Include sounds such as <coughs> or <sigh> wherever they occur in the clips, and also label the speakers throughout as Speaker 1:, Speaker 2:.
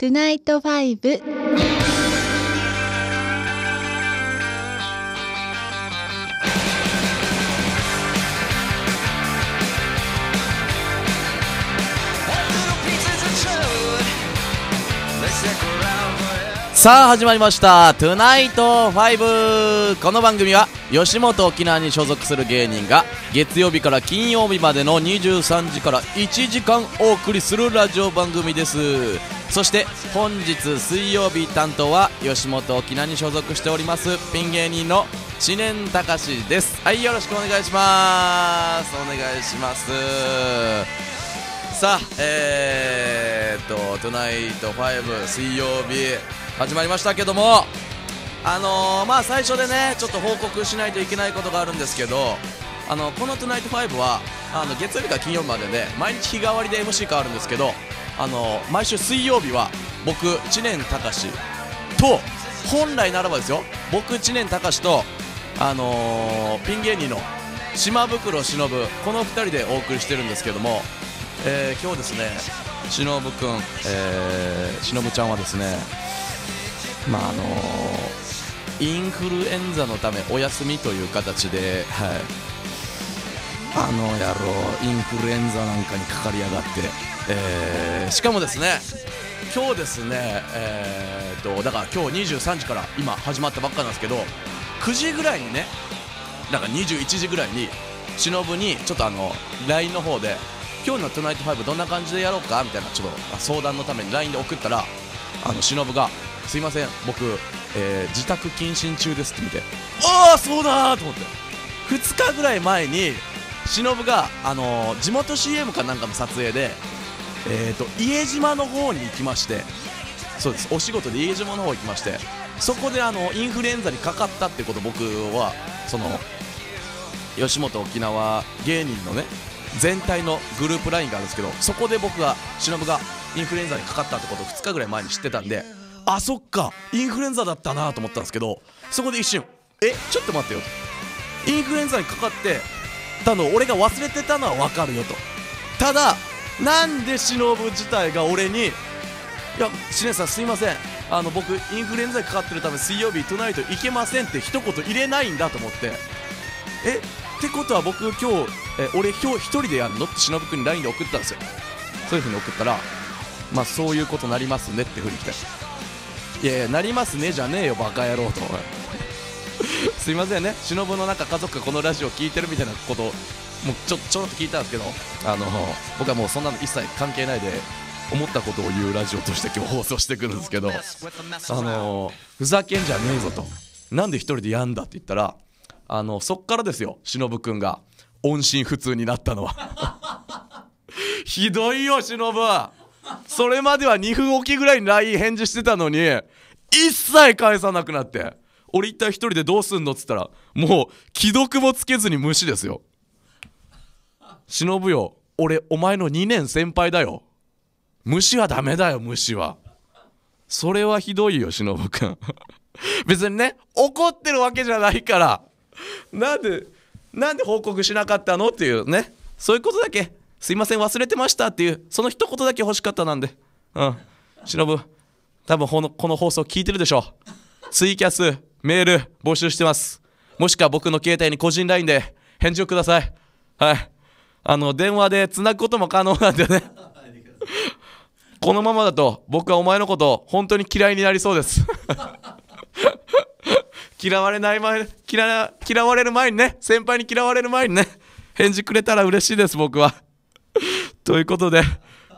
Speaker 1: トゥナイトファイブ。さあ始まりました「トゥナイト5」この番組は吉本沖縄に所属する芸人が月曜日から金曜日までの23時から1時間お送りするラジオ番組ですそして本日水曜日担当は吉本沖縄に所属しておりますピン芸人の知念隆ですはいよろしくお願いしますお願いしますさあえー、っと「トゥナイトファイブ水曜日始まりましたけどもあのー、まあ最初でねちょっと報告しないといけないことがあるんですけどあのこの「トゥナイトファイブは」あの月曜日から金曜日までで、ね、毎日日替わりで MC 変わるんですけどあの毎週水曜日は僕知念隆と本来ならばですよ僕知念隆とあのー、ピン芸人の島袋忍この2人でお送りしてるんですけども、えー、今日ですね忍くん、えー、ちゃんはですねまああのー、インフルエンザのためお休みという形で、はい、あの野郎インフルエンザなんかにかかりやがってえー、しかもですね今日ですね、えー、っとだから今日23時から今始まったばっかなんですけど9時ぐらいにねなんか21時ぐらいに忍にちょっとあの LINE の方で今日の「トゥナイト5どんな感じでやろうかみたいなちょっと相談のために LINE で送ったらあの忍が「すいません僕、えー、自宅謹慎中です」って見て「ああそうだ!」と思って2日ぐらい前に忍が、あのー、地元 CM かなんかの撮影でえーと、伊江島の方に行きましてそうですお仕事で伊江島の方行きましてそこであのインフルエンザにかかったってこと僕はその吉本沖縄芸人のね全体のグループ LINE があるんですけどそこで僕が忍がインフルエンザにかかったってことを2日ぐらい前に知ってたんであそっかインフルエンザだったなと思ったんですけどそこで一瞬えちょっと待ってよとインフルエンザにかかってたの俺が忘れてたのは分かるよとただなんで忍自体が俺にいや、知念さんすいません。あの、僕、インフルエンザかかってるため、水曜日、トゥナイト行けませんって一言入れないんだと思って。えってことは僕今日、え俺今日一人でやんのって忍君に LINE で送ったんですよ。そういう風に送ったら、まあそういうことなりますねって風に来て。いやいや、なりますねじゃねえよ、バカ野郎と。<laughs> すいませんね、忍のか家族がこのラジオ聞いてるみたいなこともうちょちょろっと聞いたんですけどあの僕はもうそんなの一切関係ないで思ったことを言うラジオとして今日放送してくるんですけどあのふざけんじゃねえぞとなんで一人でやんだって言ったらあのそっからですよ忍君が音信不通になったのは <laughs> ひどいよ忍それまでは2分おきぐらいに LINE 返事してたのに一切返さなくなって俺一体一人でどうすんのっつったらもう既読もつけずに無視ですよ忍ぶよ俺お前の2年先輩だよ虫はダメだよ虫はそれはひどいよ忍くん <laughs> 別にね怒ってるわけじゃないからなんでなんで報告しなかったのっていうねそういうことだけすいません忘れてましたっていうその一言だけ欲しかったなんでうん忍多分このこの放送聞いてるでしょツイキャスメール募集してますもしくは僕の携帯に個人 LINE で返事をくださいはいあの、電話で繋ぐことも可能なんだよね。<laughs> このままだと、僕はお前のこと、本当に嫌いになりそうです。<laughs> 嫌われない前、嫌、嫌われる前にね、先輩に嫌われる前にね、返事くれたら嬉しいです、僕は。<laughs> ということで、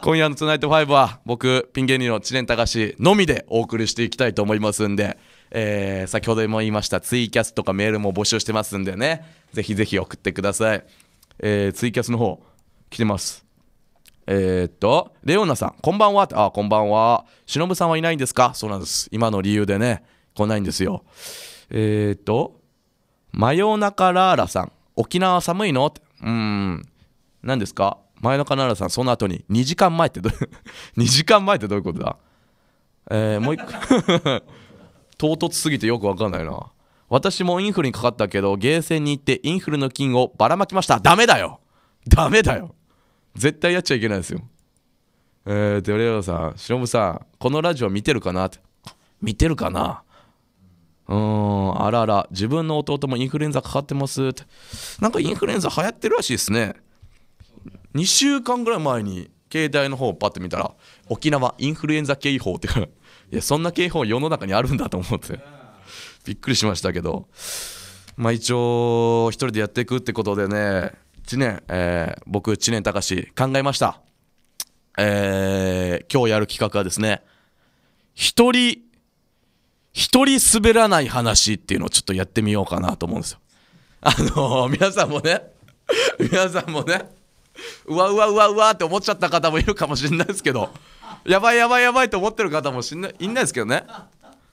Speaker 1: 今夜の n i ナイト5は、僕、ピン芸人の知念隆のみでお送りしていきたいと思いますんで、えー、先ほども言いました、ツイキャスとかメールも募集してますんでね、ぜひぜひ送ってください。えー、ツイキャスの方来てますえー、っとレオナさんこんばんはあこんばんはしのぶさんはいないんですかそうなんです今の理由でね来ないんですよえー、っと真夜中ラーラさん沖縄寒いのうん何ですか真夜中ラーラさんその後に2時間前ってど2 <laughs> 時間前ってどういうことだえー、もう一個 <laughs> 唐突すぎてよくわかんないな私もインフルにかかったけど、ゲーセンに行ってインフルの菌をばらまきました。ダメだよダメだよ絶対やっちゃいけないですよ。えー、デレオさん、しのぶさん、このラジオ見てるかなって。見てるかなうーん、あらあら、自分の弟もインフルエンザかかってますって。なんかインフルエンザ流行ってるらしいですね。2週間ぐらい前に携帯の方をパッて見たら沖縄インフルエンザ警報っていやそんな警報世の中にあるんだと思ってびっくりしましたけど、まあ、一応一人でやっていくってことでね知念、えー、僕知念隆考えました、えー、今日やる企画はですね一人一人滑らない話っていうのをちょっとやってみようかなと思うんですよあのー、皆さんもね皆さんもねうわうわうわうわって思っちゃった方もいるかもしれないですけどやばいやばいやばいと思ってる方もしんないいないですけどね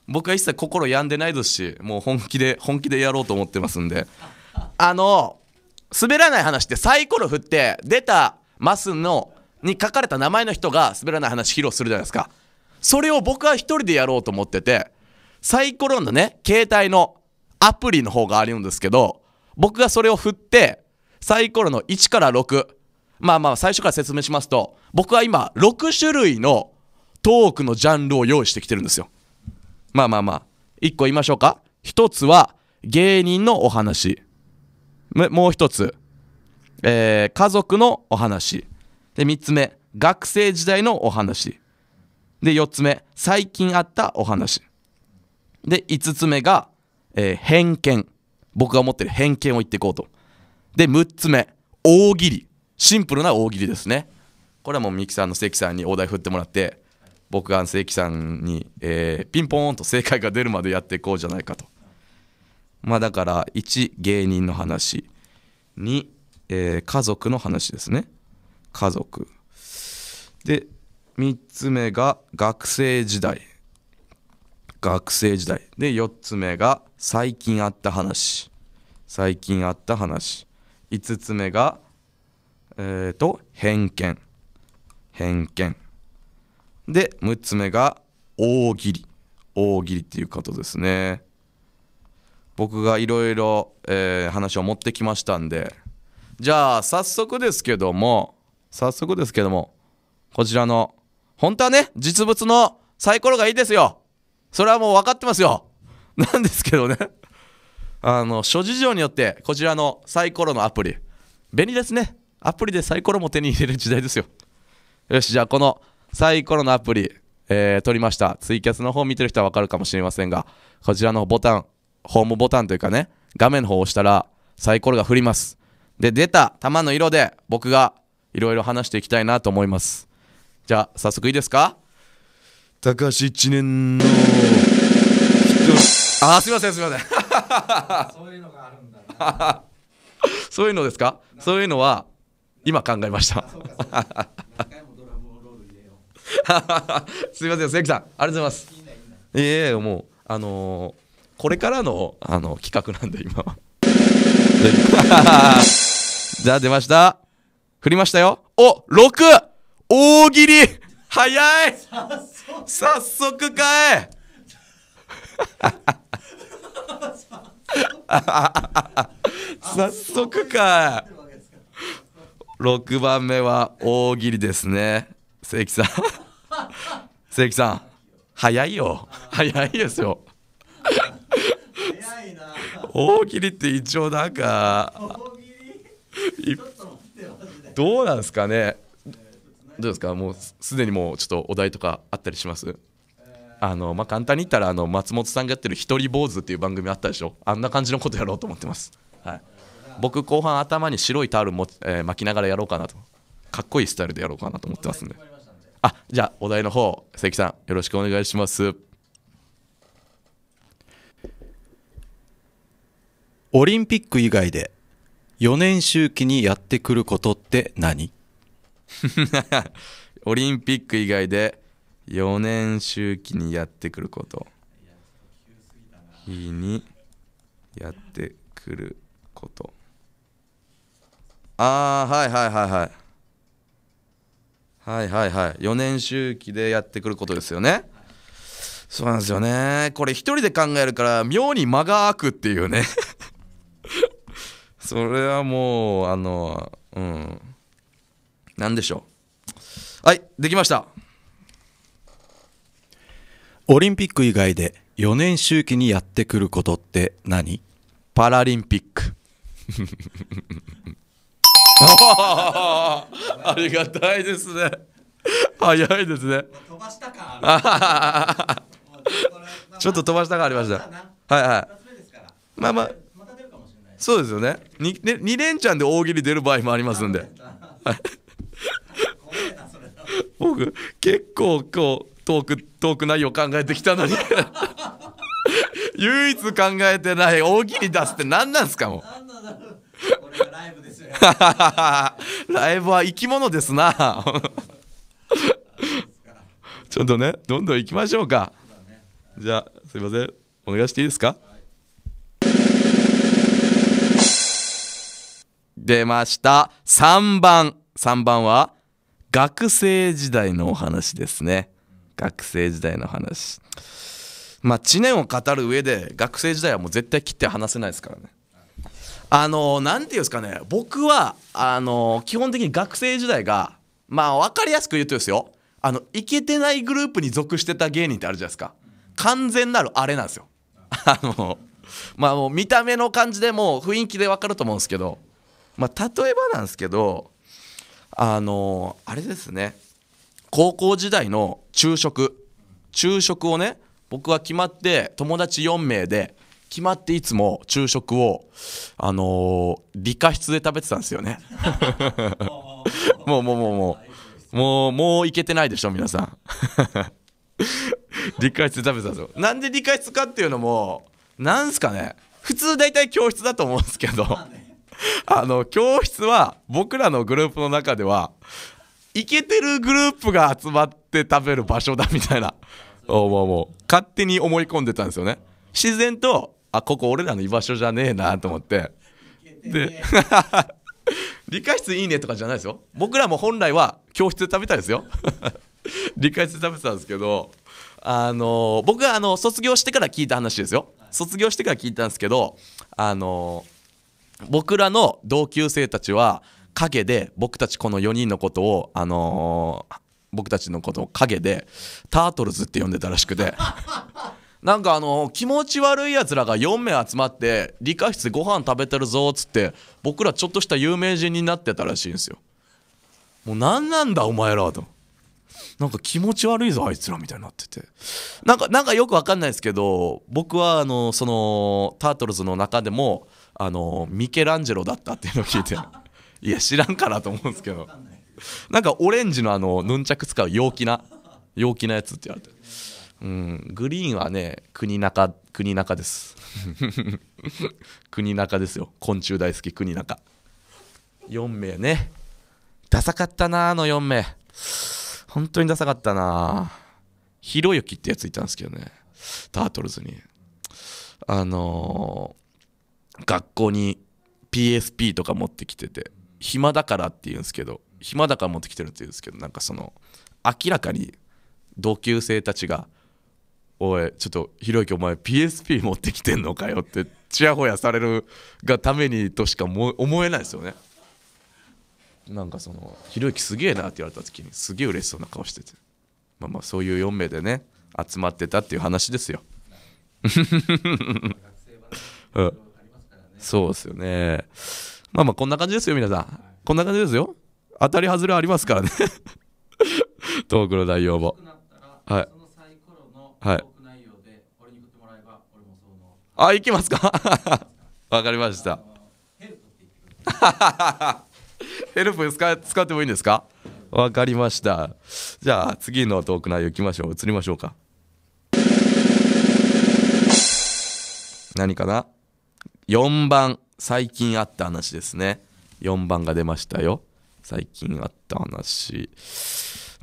Speaker 1: 僕は一切心病んでないですしもう本気で本気でやろうと思ってますんであの滑らない話ってサイコロ振って出たマスのに書かれた名前の人が滑らない話披露するじゃないですかそれを僕は一人でやろうと思っててサイコロのね携帯のアプリの方があるんですけど僕がそれを振ってサイコロの1から6まあまあ最初から説明しますと僕は今6種類のトークのジャンルを用意してきてるんですよまあまあまあ、一個言いましょうか。一つは、芸人のお話。もう一つ、えー、家族のお話。で、三つ目、学生時代のお話。で、四つ目、最近あったお話。で、五つ目が、えー、偏見。僕が持ってる偏見を言っていこうと。で、6つ目、大喜利。シンプルな大喜利ですね。これはもうミキさんの関さんにお題振ってもらって、僕が正規さんに、えー、ピンポーンと正解が出るまでやっていこうじゃないかとまあだから1芸人の話2、えー、家族の話ですね家族で3つ目が学生時代学生時代で4つ目が最近あった話最近あった話5つ目がえっ、ー、と偏見偏見で6つ目が大喜利大喜利っていうことですね僕がいろいろ話を持ってきましたんでじゃあ早速ですけども早速ですけどもこちらの本当はね実物のサイコロがいいですよそれはもう分かってますよ <laughs> なんですけどねあの諸事情によってこちらのサイコロのアプリ便利ですねアプリでサイコロも手に入れる時代ですよよしじゃあこのサイコロのアプリ、えー、撮りました。ツイキャスの方見てる人はわかるかもしれませんが、こちらのボタン、ホームボタンというかね、画面の方を押したら、サイコロが振ります。で、出た玉の色で、僕がいろいろ話していきたいなと思います。じゃあ、早速いいですか高橋一年のあ、すいません、すいません。そういうのがあるんだそういうのですかそういうのは、今考えました。<laughs> すいません、関さん、ありがとうございます。いえいえ、もう、あのー、これからの、あの、企画なんで、今は。<laughs> じゃあ、出ました。振りましたよ。お、6! 大喜利早い早速かい早速かい6番目は大喜利ですね正規さん正規 <laughs> さん早いよ早いですよ大喜利って一応なんかどうなんですかねどうですかもうすでにもうちょっとお題とかあったりしますあのまあ、簡単に言ったらあの松本さんがやってる「ひとり坊主」っていう番組あったでしょあんな感じのことやろうと思ってます、はい、僕後半頭に白いタオルも、えー、巻きながらやろうかなとかっこいいスタイルでやろうかなと思ってますんであじゃあお題の方関さんよろしくお願いしますオリンピック以外で4年周期にやってくることって何 <laughs> オリンピック以外で4年周期にやってくること日にやってくることああはいはいはいはいはいはいはい4年周期でやってくることですよねそうなんですよねこれ一人で考えるから妙に間が空くっていうね <laughs> それはもうあのうん何でしょうはいできましたオリンピック以外で4年周期にやってくることって何パラリンピック <laughs> ありがたいですね。早いですね。飛ばした感ある。<laughs> ちょっと飛ばした感ありました。はいはい。まあまあ。そうですよね。二、ね連チャンで大喜利出る場合もありますんで。<laughs> 僕結構こう遠く、遠くーク内容考えてきたのに唯一考えてない大喜利出すって何なんすかもう。<laughs> ライブは生き物ですな <laughs> ちょっとねどんどん行きましょうかじゃあすいませんお願いしていいですか、出ました3番3番は学生時代のお話ですね学生時代の話まあ知念を語る上で学生時代はもう絶対切って話せないですからねあの何て言うんですかね僕はあの基本的に学生時代がまあ分かりやすく言うとですよあのいけてないグループに属してた芸人ってあるじゃないですか完全なるあれなんですよ <laughs> あのまあもう見た目の感じでもう雰囲気で分かると思うんですけどまあ例えばなんですけどあのあれですね高校時代の昼食昼食をね僕は決まって友達4名で決まっていつも昼食を、あのー、理科室で食べてたんですよねもうもうもうもうもうもう行けてないでしょ皆さん <laughs> 理科室で食べてたんですよなんで理科室かっていうのもなんすかね普通大体教室だと思うんですけどあの教室は僕らのグループの中ではイケてるグループが集まって食べる場所だみたいなもうもう勝手に思い込んでたんですよね自然とあここ俺らの居場所じゃねえなと思って。で理科室いいねとかじゃないですよ僕らも本来は教室で食べたいですよ <laughs> 理科室で食べてたんですけどあの僕があの卒業してから聞いた話ですよ卒業してから聞いたんですけどあの僕らの同級生たちは陰で僕たちこの4人のことをあの僕たちのことを陰でタートルズって呼んでたらしくてなんかあの気持ち悪いやつらが4名集まって理科室ご飯食べてるぞっつって僕らちょっとした有名人になってたらしいんですよもう何なんだお前らとなんか気持ち悪いぞあいつらみたいになっててなんかなんかよくわかんないですけど僕はあのそのタートルズの中でもあのミケランジェロだったっていうのを聞いて <laughs> いや知らんかなと思うんですけどなんかオレンジのあのヌンチャク使う陽気な陽気なやつって言われて。うん、グリーンはね国中国中です <laughs> 国中ですよ昆虫大好き国中4名ねダサかったなあの4名本当にダサかったなひろゆきってやついたんですけどねタートルズにあのー、学校に PSP とか持ってきてて暇だからって言うんですけど暇だから持ってきてるって言うんですけどなんかその明らかに同級生たちがおいちょっとひろゆきお前 PSP 持ってきてんのかよってちやほやされるがためにとしか思えないですよねなんかその「ひろゆきすげえな」って言われた時にすげえ嬉しそうな顔しててまあまあそういう4名でね集まってたっていう話ですよ <laughs> うん、そうですよねまあまあこんな感じですよ皆さんこんな感じですよ当たり外れありますからね <laughs> トークの内容もはいはいあ行きますか <laughs> わかりました <laughs> ヘルプ使使ってもいいんですかわかりましたじゃあ次のトーク内容行きましょう移りましょうか何かな4番最近あった話ですね4番が出ましたよ最近あった話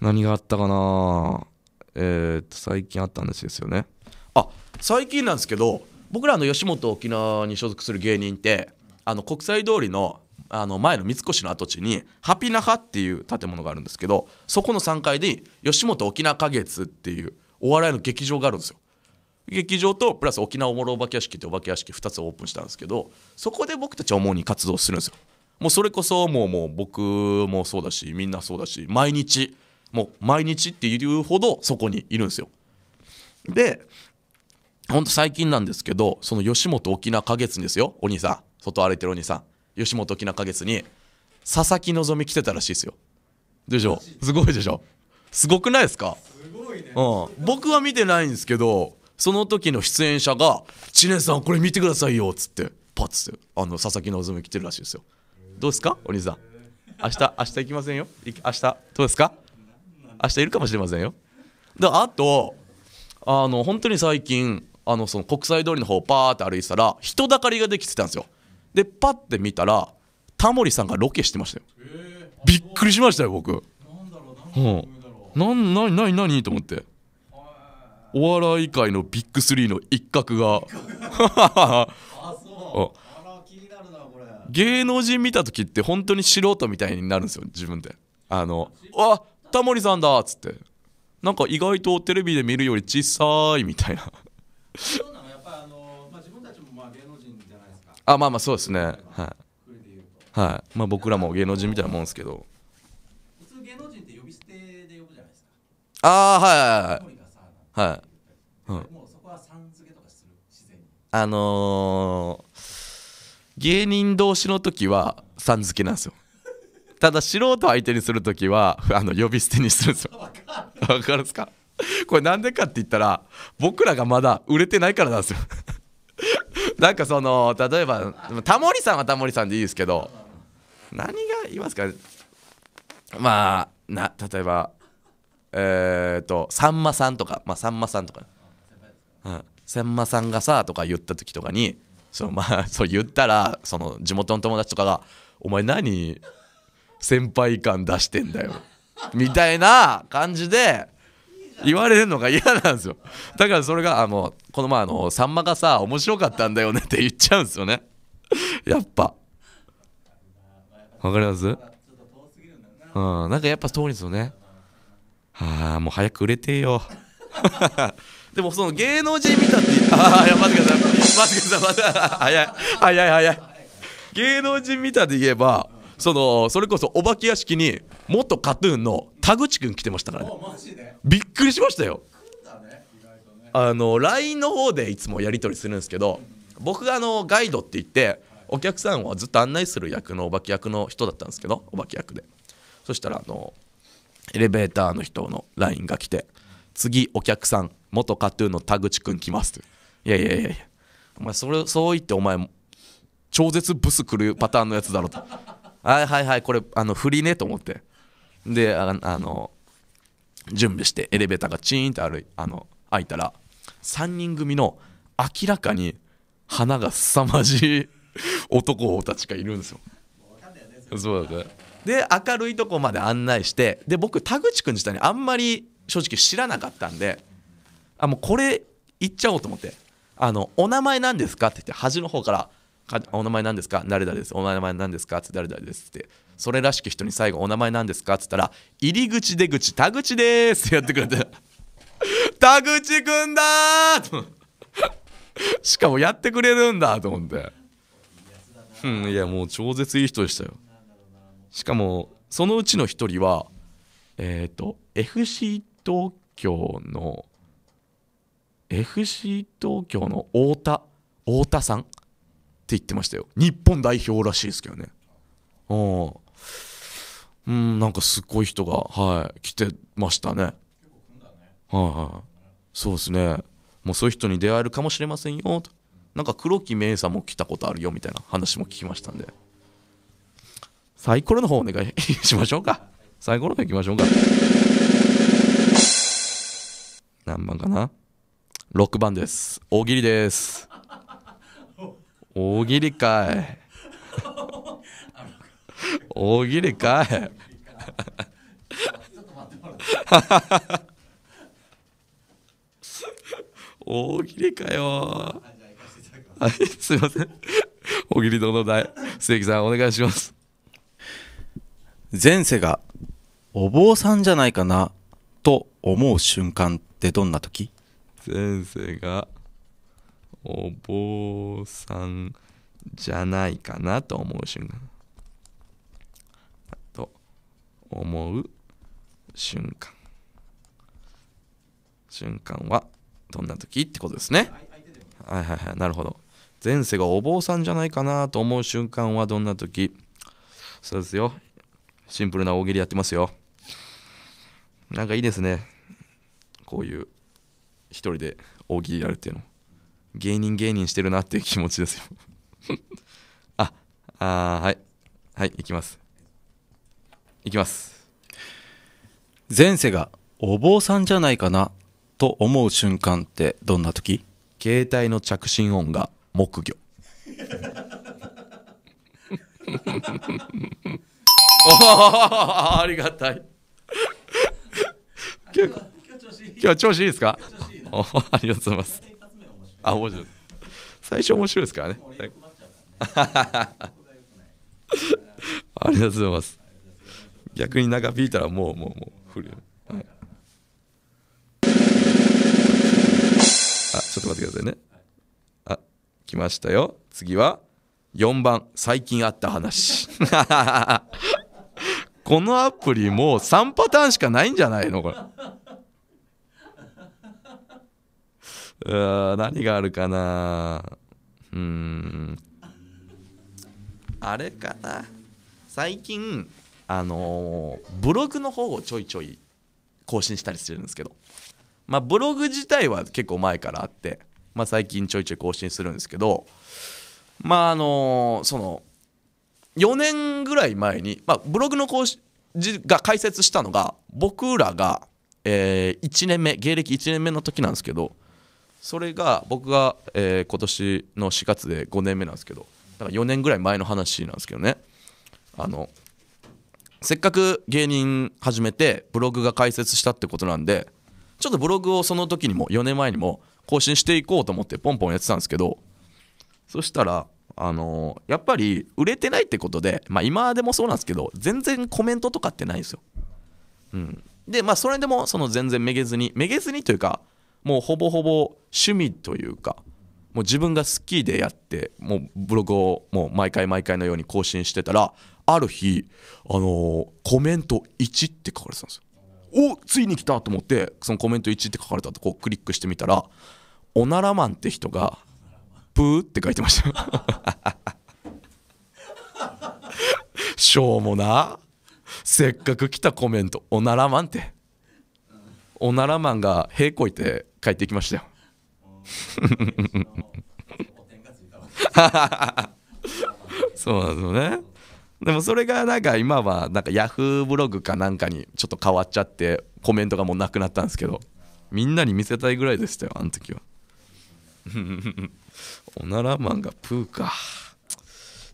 Speaker 1: 何があったかなえー、と最近あったんですよねあ最近なんですけど僕らの吉本沖縄に所属する芸人ってあの国際通りのあの前の三越の跡地にハピナハっていう建物があるんですけどそこの3階で吉本沖縄花月っていうお笑いの劇場があるんですよ。劇場とプラス沖縄おもろお化け屋敷ってお化け屋敷2つオープンしたんですけどそこで僕たちは主に活動するんですよ。もうそれこそもうもう僕もそうだしみんなそうだし毎日もう毎日っていうほどそこにいるんですよ。でほんと最近なんですけどその吉本沖縄花月にですよお兄さん外歩いてるお兄さん吉本沖縄花月に佐々木希来てたらしいですよ。でしょすごいでしょすごくないですかすごいね、うん、僕は見てないんですけどその時の出演者が「知念さんこれ見てくださいよ」っつってパッつってあの佐々木希来てるらしいですよ。どうですかお兄さん明日明日行きませんよ明日どうですか明日いるかもしれませんよであとあの本当に最近あのその国際通りの方をパーって歩いてたら人だかりができてたんですよでパッて見たらタモリさんがロケしてましたよ、えー、びっくりしましたよ僕なんだろう何何何何何と思ってお笑い界のビッグ3の一角が <laughs> 芸能人見た時って本当に素人みたいになるんですよ自分であのっタモリさんだ」っつってなんか意外とテレビで見るより小さいみたいなあまあまあそうですねはい、はい、まあ僕らも芸能人みたいなもんですけど普通芸能人って呼び捨てで呼ぶじゃないですかああはいはいはいはい、もうそこはさん付けとかする自然あのー、芸人同士の時はさん付けなんですよただ素人相手にする時はあの呼び捨てにするんですよ分かるんすかこれなんでかって言ったら僕らがまだ売れてないからなんですよ <laughs> なんかその例えばタモリさんはタモリさんでいいですけど何が言いますかねまあな例えばえっ、ー、とさんまさんとかまあさんまさんとか、うん、さんまさんがさとか言った時とかにそのまあそう言ったらその地元の友達とかが「お前何先輩感出してんだよみたいな感じで言われるのが嫌なんですよだからそれがあのこの前あのさんまがさ面白かったんだよねって言っちゃうんですよねやっぱわかりますうんなんかやっぱ遠いんですよねああもう早く売れてよ <laughs> でもその芸能人見たってああいや待ってください待ってください早い早い早い芸能人見たで言えばそのそれこそお化け屋敷に元 KAT−TUN の田口君来てましたからねびっくりしましたよあの LINE の方でいつもやり取りするんですけど僕があのガイドって言ってお客さんをずっと案内する役のお化け役の人だったんですけどお化け役でそしたらあのエレベーターの人の LINE が来て「次お客さん元 KAT−TUN の田口君来ます」いやいやいやいやお前それそう言ってお前超絶ブス来るパターンのやつだろ」と。はいはいはいこれあの振りねと思ってであの準備してエレベーターがチーンってあるあの開いたら3人組の明らかに花が凄まじい男たちがいるんですよ。そうだで明るいとこまで案内してで僕田口君自体にあんまり正直知らなかったんであもうこれ行っちゃおうと思って「あのお名前なんですか?」って言って端の方からかお名前何ですか誰々ですお名前んですかって誰々ですってそれらしき人に最後お名前何ですかっつったら入り口出口田口ですってやってくれて <laughs> 田口くんだー <laughs> しかもやってくれるんだと思ってうんいやもう超絶いい人でしたよしかもそのうちの1人はえっ、ー、と FC 東京の FC 東京の太田太田さん言ってましたよ日本代表らしいですけどねうんなんかすごい人がはい来てましたね、ね、はいはいそうですねもうそういう人に出会えるかもしれませんよとなんか黒木メイさんも来たことあるよみたいな話も聞きましたんでサイコロの方お願いしましょうかサイコロの方いきましょうか何番かな6番です大喜利です大喜利かい大喜利かい大喜利かよはいすいません大喜利どの題鈴木さんお願いします前世がお坊さんじゃないかなと思う瞬間ってどんな時前世がお坊さんじゃないかなと思う瞬間。と思う瞬間。瞬間はどんな時ってことですね。はいはいはい、なるほど。前世がお坊さんじゃないかなと思う瞬間はどんな時そうですよ。シンプルな大喜利やってますよ。なんかいいですね。こういう、一人で大喜利やるっていうの。芸人芸人してるなっていう気持ちですよ <laughs> ああはいはいいきますいきます前世がお坊さんじゃないかなと思う瞬間ってどんな時携帯の着信音が木魚ありがたい今日調子いいですかありがとうございますあ面白い最初面白いですからね <laughs> ありがとうございます逆に長引いたらもうもうもう古る、はい、あちょっと待ってくださいねあ来ましたよ次は4番最近あった話 <laughs> このアプリもう3パターンしかないんじゃないのこれうわ何があるかなうーんあれかな最近あのー、ブログの方をちょいちょい更新したりしてるんですけどまあブログ自体は結構前からあってまあ最近ちょいちょい更新するんですけどまああのー、その4年ぐらい前に、まあ、ブログの更新が解説したのが僕らが、えー、1年目芸歴1年目の時なんですけどそれが僕が、えー、今年の4月で5年目なんですけどだから4年ぐらい前の話なんですけどねあのせっかく芸人始めてブログが開設したってことなんでちょっとブログをその時にも4年前にも更新していこうと思ってポンポンやってたんですけどそしたらあのー、やっぱり売れてないってことで、まあ、今でもそうなんですけど全然コメントとかってないんですよ。うん、でまあそれでもその全然めげずにめげずにというかもうほぼほぼ趣味というかもう自分が好きでやってもうブログをもう毎回毎回のように更新してたらある日、あのー、コメント1って書かれてたんですよ。おついに来たと思ってそのコメント1って書かれたとこうクリックしてみたら「おならマン」って人が「プー」って書いてました <laughs> しょうもなせっかく来たコメント「おならマン」っておならマンが屁こいて帰ってきましたよ <laughs> そうなんですよねでもそれがなんか今はなんかヤフーブログかなんかにちょっと変わっちゃってコメントがもうなくなったんですけどみんなに見せたいぐらいでしたよあの時は <laughs> おならマンがプーか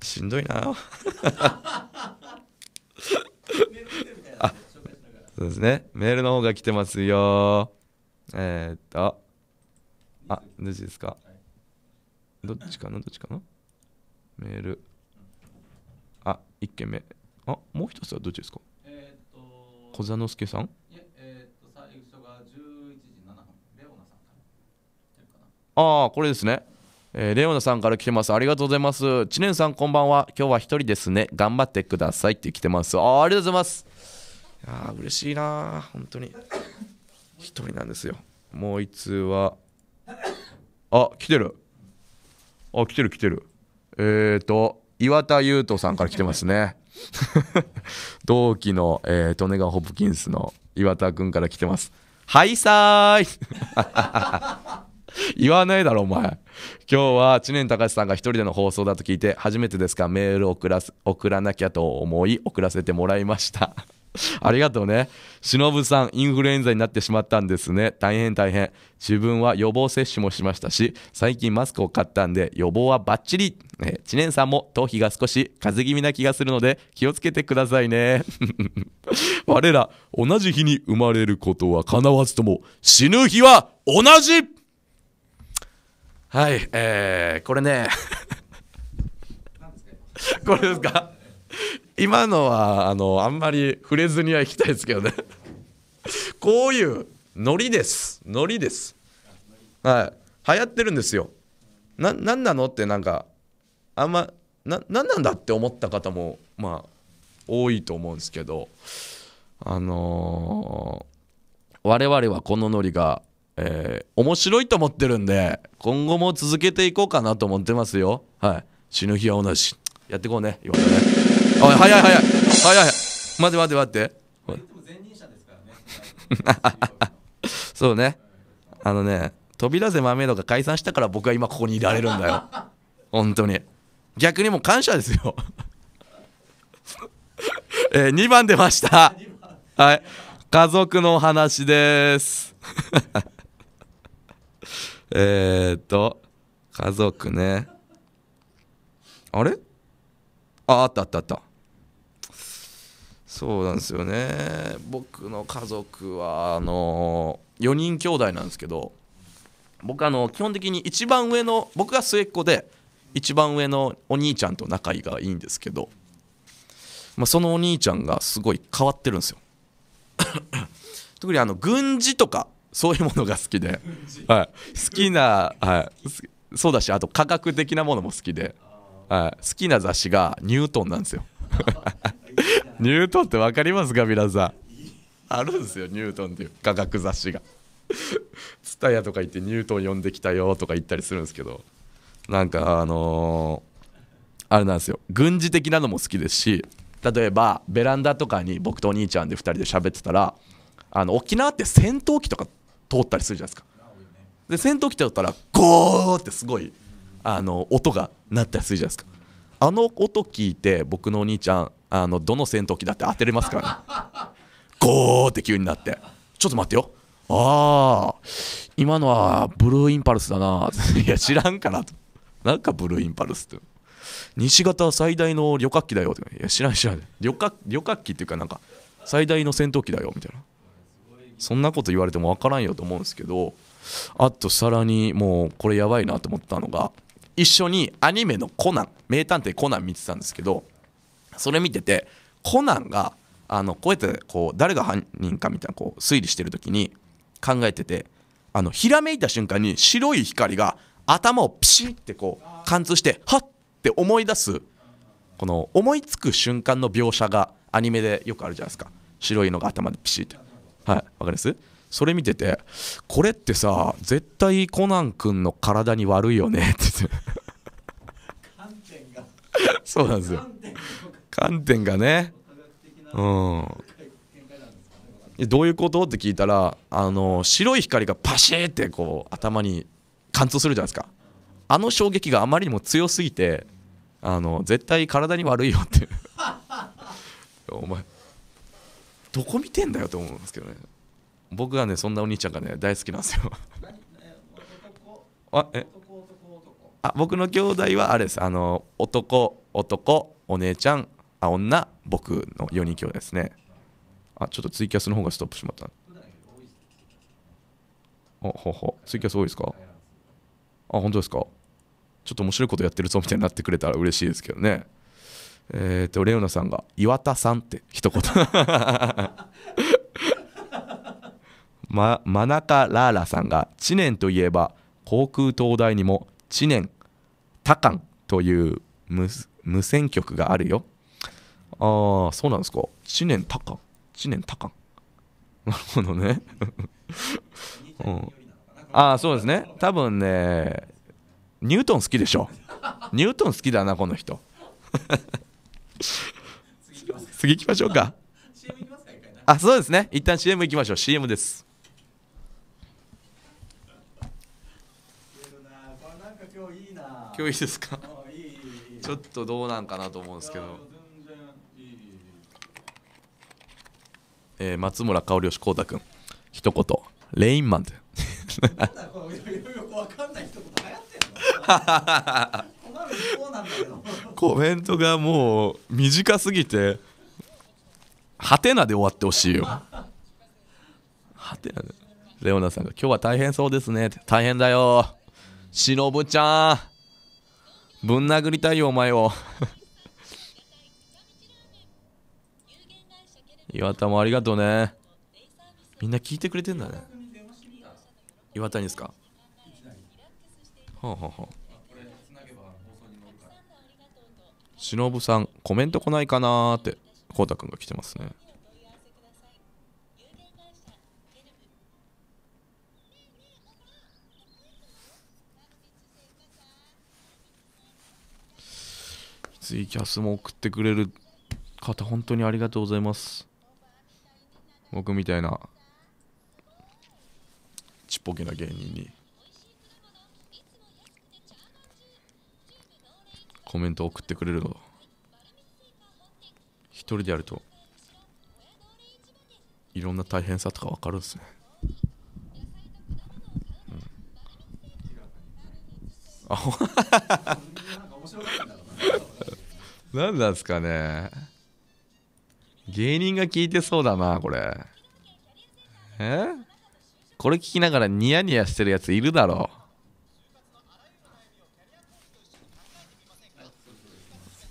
Speaker 1: しんどいな <laughs> あそうですねメールの方が来てますよえー、っと、あ、どっちですか、どっちかなどっちかなメール。あ、1件目。あ、もう一つはどっちですかえー、っと、小座之助さんえー、っと、最初が11時7分。レオナさんからああ、これですね。えー、レオナさんから来てます。ありがとうございます。知念さん、こんばんは。今日は一人ですね。頑張ってくださいって来てます。あありがとうございます。あや嬉しいな本当に。1人なんですよもう1通はあ来てるあ来てる来てるえっ、ー、と岩田優斗さんから来てますね <laughs> 同期の、えー、トネガホプキンスの岩田君から来てますはいさーい言わないだろお前今日は知念隆さんが一人での放送だと聞いて初めてですかメールを送ら送らなきゃと思い送らせてもらいました <laughs> ありがとうね。しのぶさん、インフルエンザになってしまったんですね。大変大変。自分は予防接種もしましたし、最近マスクを買ったんで、予防はバッチリ。え知念さんも頭皮が少し風邪気味な気がするので、気をつけてくださいね。<laughs> 我ら、同じ日に生まれることは叶わずとも、死ぬ日は同じはい、えー、これね。<laughs> これですか <laughs> 今のはあのあんまり触れずにはいきたいですけどね <laughs> こういうノリですノリですはい流行ってるんですよな何なのってなんかあんまな何なんだって思った方もまあ多いと思うんですけどあのー、我々はこのノリが、えー、面白いと思ってるんで今後も続けていこうかなと思ってますよはい死ぬ日は同じやっていこうね今ね早い早い早い早い待って待って待って <laughs> そうねあのね扉で豆のが解散したから僕は今ここにいられるんだよ本当に逆にもう感謝ですよ <laughs> えー、2番出ましたはい家族のお話です <laughs> えっと家族ねあれああったあったあったそうなんですよね僕の家族はあの4人兄弟なんですけど僕あの基本的に一番上の僕が末っ子で一番上のお兄ちゃんと仲がいいんですけど、まあ、そのお兄ちゃんがすごい変わってるんですよ <coughs> 特にあの軍事とかそういうものが好きで、はい、好きな、はい、そうだしあと科学的なものも好きで、はい、好きな雑誌がニュートンなんですよ <laughs> ニュートンって分かりますか皆さんあるんですよニュートンっていう科学雑誌が <laughs> ツタヤとか言ってニュートン呼んできたよとか言ったりするんですけどなんかあのー、あれなんですよ軍事的なのも好きですし例えばベランダとかに僕とお兄ちゃんで2人で喋ってたらあの沖縄って戦闘機とか通ったりするじゃないですかで戦闘機通ったらゴーってすごいあの音が鳴ったりするじゃないですかあの音聞いて僕のお兄ちゃんあのどの戦闘機だって当てれますからねゴーって急になってちょっと待ってよああ今のはブルーインパルスだないや知らんかなとなんかブルーインパルスって西型最大の旅客機だよっていや知らん知らん旅客旅客機っていうかなんか最大の戦闘機だよみたいなそんなこと言われても分からんよと思うんですけどあとさらにもうこれやばいなと思ったのが一緒にアニメのコナン名探偵コナン見てたんですけどそれ見ててコナンがあのこうやってこう誰が犯人かみたいなこう推理してる時に考えててあのひらめいた瞬間に白い光が頭をピシッてこう貫通してはっって思い出すこの思いつく瞬間の描写がアニメでよくあるじゃないですか白いのが頭でピシッてはいわかりますそれ見ててこれってさ絶対コナン君の体に悪いよねってそうなんですよ観点がねうんどういうことって聞いたらあの白い光がパシーってこう頭に貫通するじゃないですかあの衝撃があまりにも強すぎてあの絶対体に悪いよってお前どこ見てんだよと思うんですけどね僕はねそんなお兄ちゃんがね大好きなんですよあえあ僕の兄弟はあれですあの男男お姉ちゃんあ女僕の4人兄弟ですねあちょっとツイキャスの方がストップしまったおほほツイキャス多いですかあ本当ですかちょっと面白いことやってるぞみたいになってくれたら嬉しいですけどねえっ、ー、とレオナさんが岩田さんって一言 <laughs> ま、マナカ・ラーラさんが知念といえば航空灯台にも知念多感という無無線局があるよああそうなんですか知念多感知念多感なるほどね、うん、ああそうですね多分ねニュートン好きでしょニュートン好きだなこの人次行きましょうかあそうですね一旦 CM 行きましょう CM です今日いいですかちょっとどうなんかなと思うんですけどえー、松村香織吉光太君一言レインマンってコメントがもう短すぎてハテナで終わってほしいよハテナでレオナさんが今日は大変そうですね大変だよしのぶちゃんぶん殴りたいよお前を <laughs> 岩田もありがとうねみんな聞いてくれてんだね岩谷ですかほうほうほう忍さんコメント来ないかなーってこうたくんが来てますねツイキャスも送ってくれる方、本当にありがとうございます。僕みたいな、ちっぽけな芸人に、コメント送ってくれるの、一人でやると、いろんな大変さとか分かるんですね。うん、あ、ほ面白かっ何なんすかね。芸人が聞いてそうだな、これ。えこれ聞きながらニヤニヤしてるやついるだろ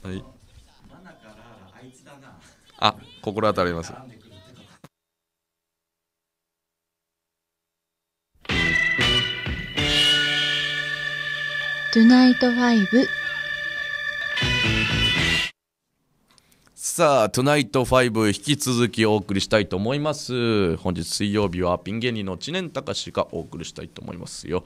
Speaker 1: う。はい。あ、心当たります。トゥナイトファイブ。さあ、トゥナイト5引き続きお送りしたいと思います。本日水曜日はピン芸人の知念隆がお送りしたいと思いますよ。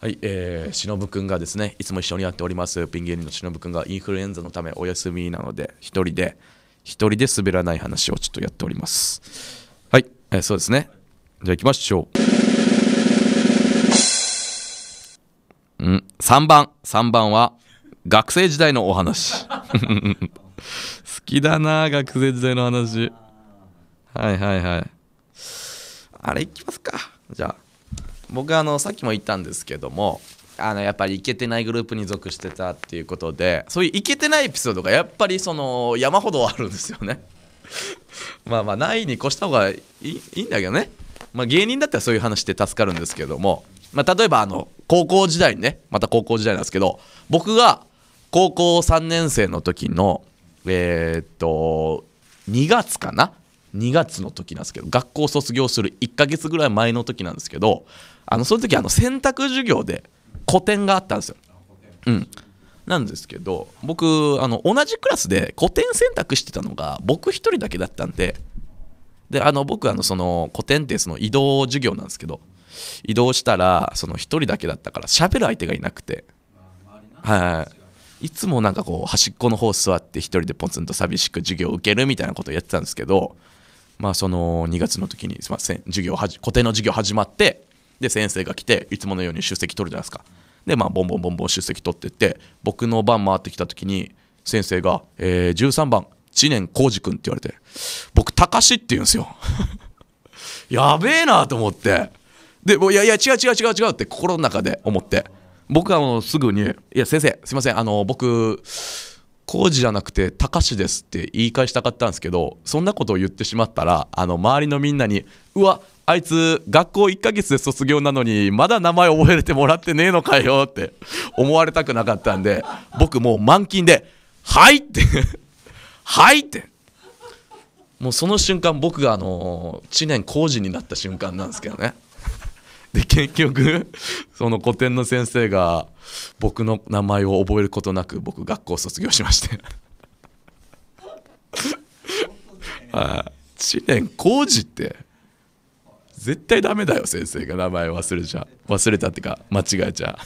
Speaker 1: はい、えー、しのぶくんがですね、いつも一緒にやっております、ピン芸人のしのぶくんがインフルエンザのためお休みなので、一人で、一人で滑らない話をちょっとやっております。はい、えー、そうですね。じゃあ行きましょう。うん、3番、3番は、学生時代のお話。<laughs> 好きだな学生時代の話はいはいはいあれいきますかじゃあ僕あのさっきも言ったんですけどもあのやっぱりいけてないグループに属してたっていうことでそういういけてないエピソードがやっぱりその山ほどあるんですよね <laughs> まあまあないに越した方がいいいいんだけどね、まあ、芸人だったらそういう話って助かるんですけども、まあ、例えばあの高校時代にねまた高校時代なんですけど僕が高校3年生の時のえー、っと2月かな2月の時なんですけど学校卒業する1ヶ月ぐらい前の時なんですけどあのその時あの選択授業で古典があったんですよ。うん、なんですけど僕あの同じクラスで古典選択してたのが僕1人だけだったんでであの僕あのその古典ってその移動授業なんですけど移動したらその1人だけだったから喋る相手がいなくて。はいいつもなんかこう端っこの方座って一人でポツンと寂しく授業を受けるみたいなことをやってたんですけどまあその2月の時にすません授業はじ固定の授業始まってで先生が来ていつものように出席取るじゃないですかでまあボンボンボンボン出席取ってって僕の番回ってきた時に先生が、えー、13番知念浩二君って言われて僕たかしって言うんですよ <laughs> やべえなと思ってでもいやいや違う違う違う違うって心の中で思って。僕はもうすぐに「いや先生すいませんあの僕工事じゃなくて高志です」って言い返したかったんですけどそんなことを言ってしまったらあの周りのみんなに「うわあいつ学校1ヶ月で卒業なのにまだ名前覚えてもらってねえのかよ」って思われたくなかったんで僕もう満勤で「はい!」って「はい!」ってもうその瞬間僕があの知念工事になった瞬間なんですけどね。で結局 <laughs> その古典の先生が僕の名前を覚えることなく僕学校卒業しまして <laughs> はい、知念浩二って絶対ダメだよ先生が名前忘れちゃ忘れたってか間違えちゃ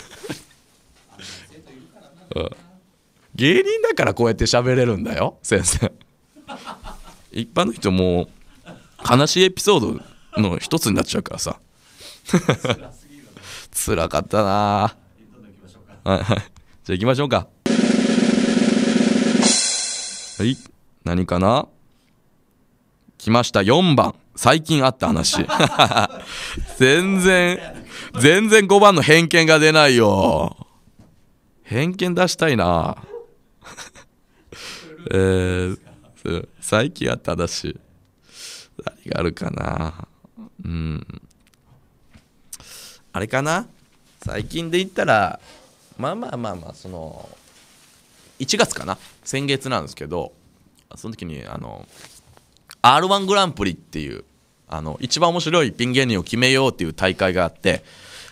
Speaker 1: う、<laughs> うん、芸人だからこうやって喋れるんだよ先生一般の人も悲しいエピソードの一つになっちゃうからさつ <laughs> らかったなはいはいじゃあ行きましょうかはい何かな来ました4番最近あった話 <laughs> 全然全然5番の偏見が出ないよ偏見出したいな <laughs> えー、最近あった話何があるかなうんあれかな最近で言ったらまあまあまあまあその1月かな先月なんですけどその時にあの r 1グランプリっていうあの一番面白いピン芸人を決めようっていう大会があって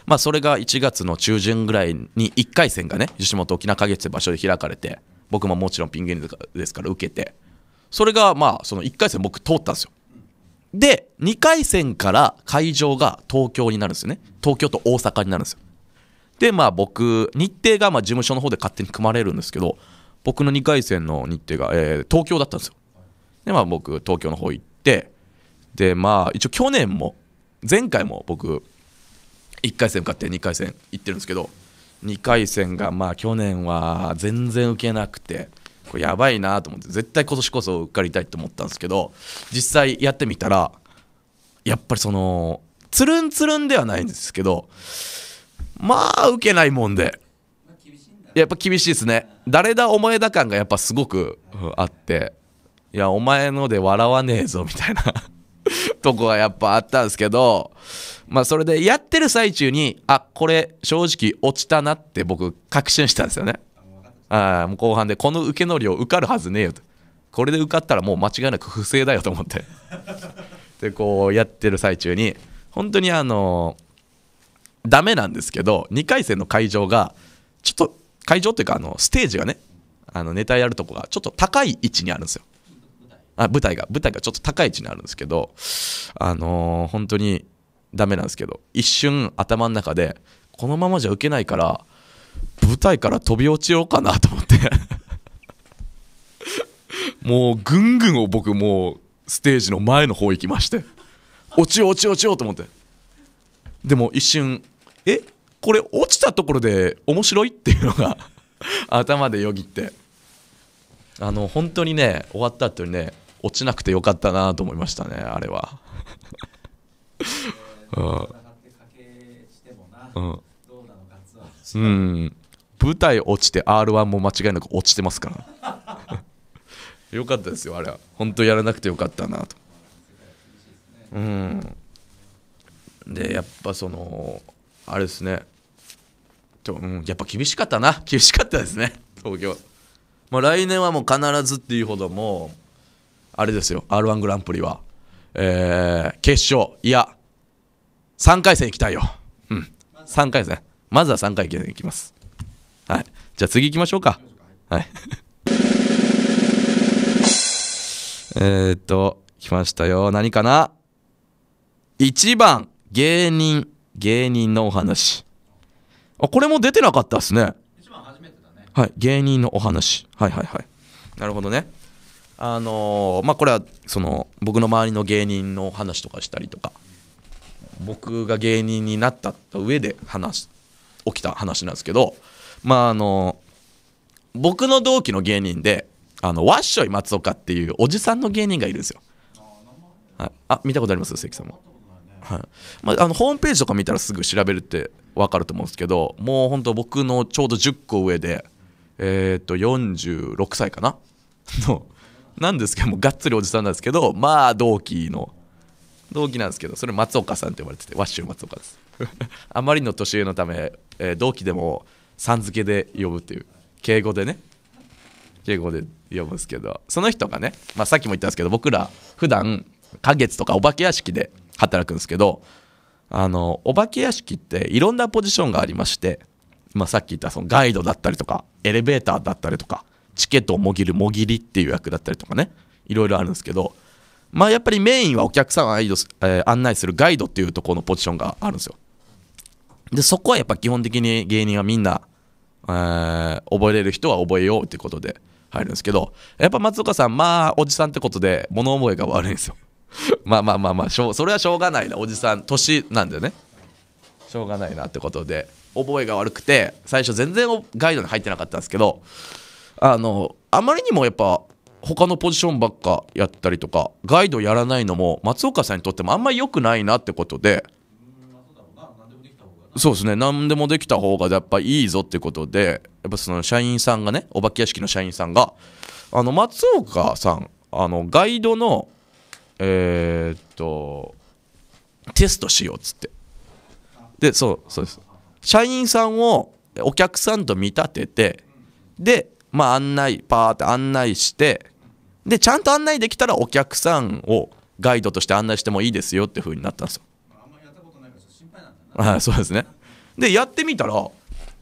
Speaker 1: まあそれが1月の中旬ぐらいに1回戦がね吉本沖縄花月って場所で開かれて僕ももちろんピン芸人ですから受けてそれがまあその1回戦僕通ったんですよで、2回戦から会場が東京になるんですよね。東京と大阪になるんですよ。で、まあ僕、日程がま事務所の方で勝手に組まれるんですけど、僕の2回戦の日程が、えー、東京だったんですよ。で、まあ僕、東京の方行って、で、まあ一応去年も、前回も僕、1回戦勝って2回戦行ってるんですけど、2回戦がまあ去年は全然受けなくて、これやばいなと思って絶対今年こそ受かりたいと思ったんですけど実際やってみたらやっぱりそのつるんつるんではないんですけどまあ受けないもんでやっぱ厳しいですね誰だお前だ感がやっぱすごくあっていやお前ので笑わねえぞみたいなとこがやっぱあったんですけどまあそれでやってる最中にあこれ正直落ちたなって僕確信したんですよねあもう後半でこの受けのりを受かるはずねえよとこれで受かったらもう間違いなく不正だよと思って <laughs> でこうやってる最中に本当にあのダメなんですけど2回戦の会場がちょっと会場っていうかあのステージがねあのネタやるとこがちょっと高い位置にあるんですよあ舞台が舞台がちょっと高い位置にあるんですけどあのー、本当にダメなんですけど一瞬頭の中でこのままじゃ受けないから舞台から飛び落ちようかなと思って <laughs> もうぐんぐんを僕もうステージの前の方行きまして落ちよう落ちよう落ちようと思ってでも一瞬えこれ落ちたところで面白いっていうのが <laughs> 頭でよぎってあの本当にね終わった後にね落ちなくてよかったなと思いましたねあれは <laughs> うん、うんですうん、舞台落ちて r 1も間違いなく落ちてますから <laughs> よかったですよあれは本当やらなくてよかったなとうんでやっぱそのあれですねと、うん、やっぱ厳しかったな厳しかったですね東京まあ来年はもう必ずっていうほどもうあれですよ r 1グランプリはえー、決勝いや3回戦行きたいようん3回戦まずは3回戦いきます。はい。じゃあ次行きましょうか。はい。えっと、来ましたよ。何かな ?1 番、芸人、芸人のお話。あ、これも出てなかったっすね。はい、芸人のお話。はいはいはい。なるほどね。あのー、まあこれはその僕の周りの芸人の話とかしたりとか僕が芸人になった上で話起きた話なんですけど、まああの、僕の同期の芸人で、あの、ワッショイ松岡っていうおじさんの芸人がいるんですよ。ああ、見たことあります関さんも。はいまあ、あのホームページとか見たらすぐ調べるって分かると思うんですけどもう本当僕のちょうど10個上で、えっ、と46歳かな <laughs> のなんですけどもがっつりおじさんなんですけどまあ同期の同期なんですけどそれ松岡さんって呼ばれててワッシュ松岡です <laughs> あまりの年上のため、えー、同期でもさん付けで呼ぶっていう敬語でね敬語で呼ぶんですけどその人がね、まあ、さっきも言ったんですけど僕ら普段花月とかお化け屋敷で働くんですけどあのお化け屋敷っていろんなポジションがありまして、まあ、さっき言ったそのガイドだったりとかエレベーターだったりとかチケットをもぎるもぎりっていう役だったりとかねいろいろあるんですけどまあやっぱりメインはお客さんを、えー、案内するガイドっていうところのポジションがあるんですよで、そこはやっぱ基本的に芸人はみんな、えー、覚えれる人は覚えようってことで入るんですけど、やっぱ松岡さん、まあ、おじさんってことで物覚えが悪いんですよ。<laughs> まあまあまあまあ、それはしょうがないな、おじさん、年なんだよね。しょうがないなってことで、覚えが悪くて、最初全然ガイドに入ってなかったんですけど、あの、あまりにもやっぱ、他のポジションばっかやったりとか、ガイドやらないのも、松岡さんにとってもあんまり良くないなってことで、そうですね何でもできた方がやっぱいいぞってことでやっぱその社員さんがねお化け屋敷の社員さんがあの松岡さんあのガイドのえー、っとテストしようっつってでそうそうです社員さんをお客さんと見立ててでまあ案内パーって案内してでちゃんと案内できたらお客さんをガイドとして案内してもいいですよっていう風になったんですよはい、そうですね。で、やってみたら、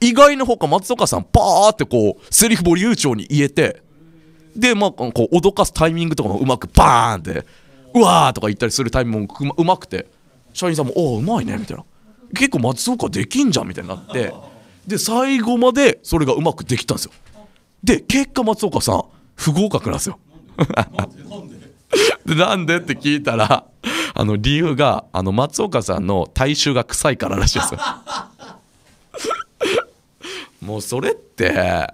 Speaker 1: 意外のほか松岡さん、パーってこう、セリフも流暢に言えて、で、まあ、こう、脅かすタイミングとかもうまく、バーンって、うわーとか言ったりするタイミングもうまくて、社員さんも、おー、うまいね、みたいな。結構松岡できんじゃん、みたいになって、で、最後までそれがうまくできたんですよ。で、結果松岡さん、不合格なんですよ。<laughs> でなんでって聞いたらあの理由があの松岡さんの体臭が臭いかららしいですよ <laughs> もうそれって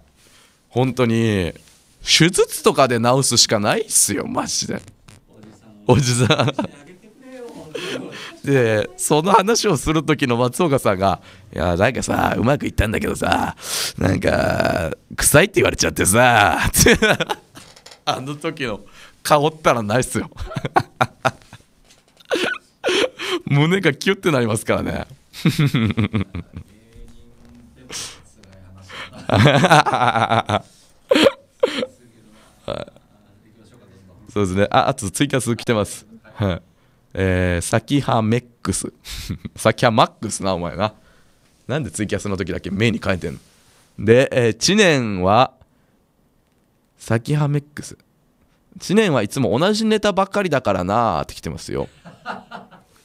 Speaker 1: 本当に手術とかで治すしかないっすよマジでおじさんでその話をする時の松岡さんが「いやなんかさうまくいったんだけどさなんか臭いって言われちゃってさ」ってあの時の顔ったらないっすよ胸がキュッてなりますからね <laughs> そうですねああとツイキャス来てます、はい、えー、サキハメックス <laughs> サキハマックスなお前ななんでツイキャスの時だけ目に変えてんので、えー、知念はサキハメックス知念はいつも同じネタばっかりだからなーって来てますよ